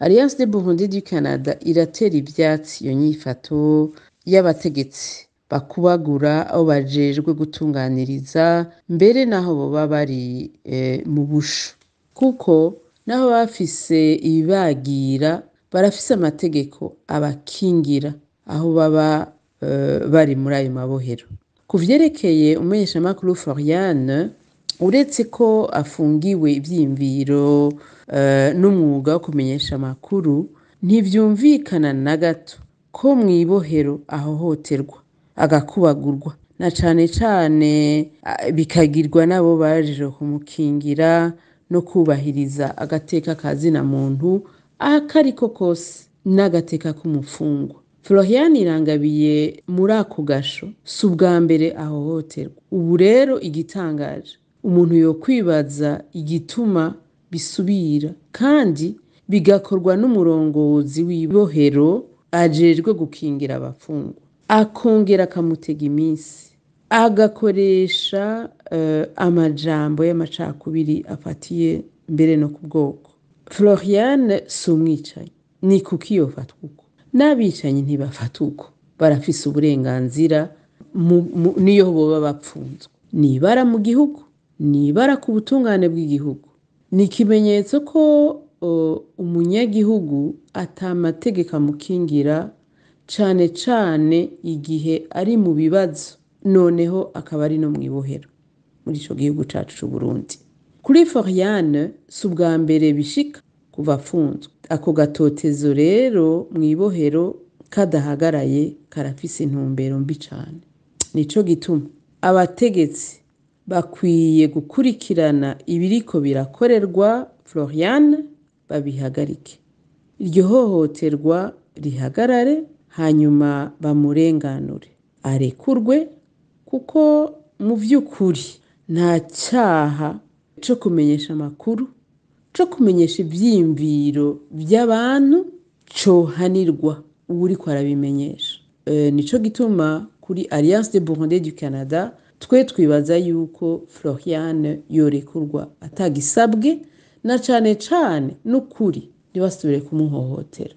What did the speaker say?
alliance de burundi du canada iratera ibyatsi iyo nyifato y'abategetsi bakubagura abo bajejwe gutunganiriza mbere n'aho baba bari eh, mu bushu kuko n'aho bafise ibibagira barafise amategeko abakingira aho baba eh, bari muri ayo mabohero ku byerekeye umenyeshamakuru Floriane uretse ko afungiwe ibyiyumviro eh, n'umwuga wo kumenyesha amakuru ntibyumvikana na gato ko mu ibohero ahohoterwa agakubagurwa na cyane cyane eh, bikagirwa n'abo baje kumukingira no kubahiriza agateka ka zina muntu akariko kose n'agateka k'umufungwa Florian irangabiye muri ako gasho si ubwa mbere ahohoterwa ubu rero igitangaje umuntu yo kwibaza igituma bisubira kandi bigakorwa n'umurongozi w'ibohero ajejwe gukingira abafungwa akongera akamutega iminsi agakoresha eh, amajambo y'amacakubiri afatiye mbere no ku bwoko floriane si umwicanyi ni kuki yofatwa uko n'abicanyi ntibafata uko barafise uburenganzira niyo boba bapfunzwe nibara mu gihugu nibara ku butungane bw'igihugu ni ikimenyetso ko umunyagihugu atamategeko amukingira cyane cyane igihe ari mu bibazo noneho akaba ari no mu ibohero muri icyo gihugu cyacu cy'u Burundi kuri foriyane si ubwa mbere bishika kuva afunzwe ako gatotezo rero mu ibohero kadahagaraye karafise intumbero mbi cyane nicyo gituma abategetsi bakwiye gukurikirana ibiriko birakorerwa Floriane babihagarike iryo hohoterwa rihagarare hanyuma bamurenganure arekurwe kuko mu by'ukuri nta cyaha cyo kumenyesha amakuru cyo kumenyesha ibyiyumviro by'abantu cyohanirwa uwo ariko arabimenyesha eh, nicyo gituma kuri alliance de burundu du canada twe twibaza yuko floriyane yorekurwa atagisabwe na cyane cyane n'ukuri ntibasubire kumuhohotera